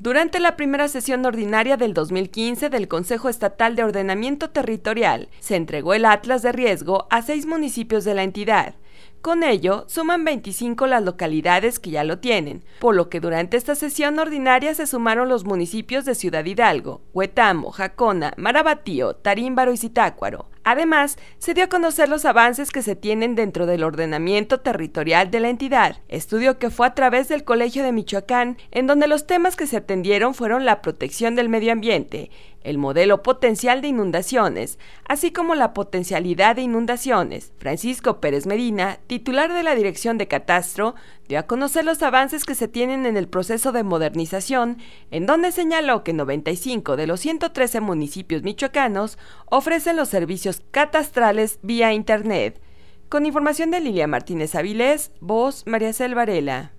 Durante la primera sesión ordinaria del 2015 del Consejo Estatal de Ordenamiento Territorial, se entregó el Atlas de Riesgo a seis municipios de la entidad. Con ello, suman 25 las localidades que ya lo tienen, por lo que durante esta sesión ordinaria se sumaron los municipios de Ciudad Hidalgo, Huetamo, Jacona, Marabatío, Tarímbaro y Zitácuaro, Además, se dio a conocer los avances que se tienen dentro del ordenamiento territorial de la entidad, estudio que fue a través del Colegio de Michoacán, en donde los temas que se atendieron fueron la protección del medio ambiente, el modelo potencial de inundaciones, así como la potencialidad de inundaciones. Francisco Pérez Medina, titular de la Dirección de Catastro, dio a conocer los avances que se tienen en el proceso de modernización, en donde señaló que 95 de los 113 municipios michoacanos ofrecen los servicios catastrales vía Internet. Con información de Lilia Martínez Avilés, voz María Selvarela.